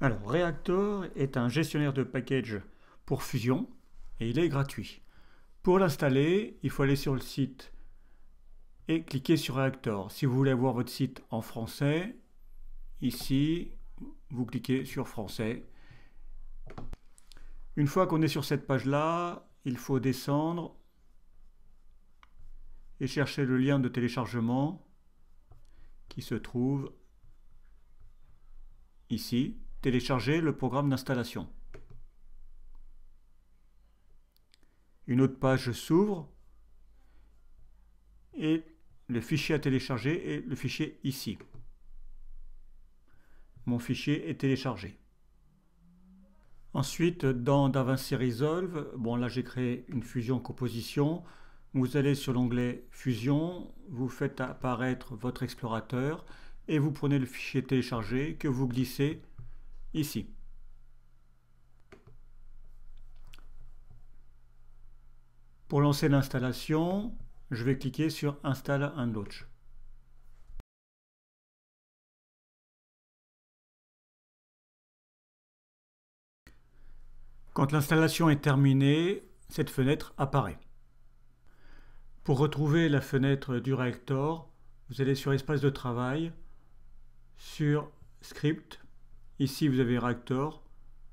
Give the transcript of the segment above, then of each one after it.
Alors, Reactor est un gestionnaire de package pour Fusion et il est gratuit. Pour l'installer, il faut aller sur le site et cliquer sur Reactor. Si vous voulez avoir votre site en français, ici, vous cliquez sur français. Une fois qu'on est sur cette page-là, il faut descendre et chercher le lien de téléchargement qui se trouve ici télécharger le programme d'installation. Une autre page s'ouvre et le fichier à télécharger est le fichier ici. Mon fichier est téléchargé. Ensuite, dans DaVinci Resolve, bon là j'ai créé une fusion composition. Vous allez sur l'onglet Fusion, vous faites apparaître votre explorateur et vous prenez le fichier téléchargé que vous glissez ici. Pour lancer l'installation, je vais cliquer sur Install and Launch. Quand l'installation est terminée, cette fenêtre apparaît. Pour retrouver la fenêtre du réactor, vous allez sur Espace de travail, sur Script, Ici, vous avez Reactor,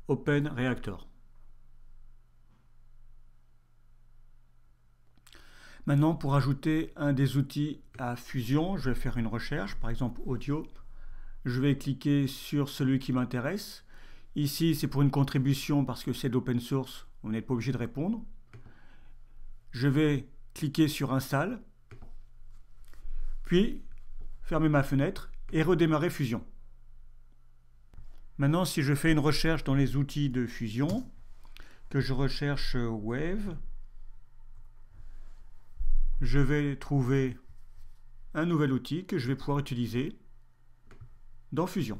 Open Reactor. Maintenant, pour ajouter un des outils à Fusion, je vais faire une recherche, par exemple audio. Je vais cliquer sur celui qui m'intéresse. Ici, c'est pour une contribution parce que c'est d'open source, on n'est pas obligé de répondre. Je vais cliquer sur Install, puis fermer ma fenêtre et redémarrer Fusion. Maintenant, si je fais une recherche dans les outils de fusion, que je recherche euh, Wave, je vais trouver un nouvel outil que je vais pouvoir utiliser dans Fusion.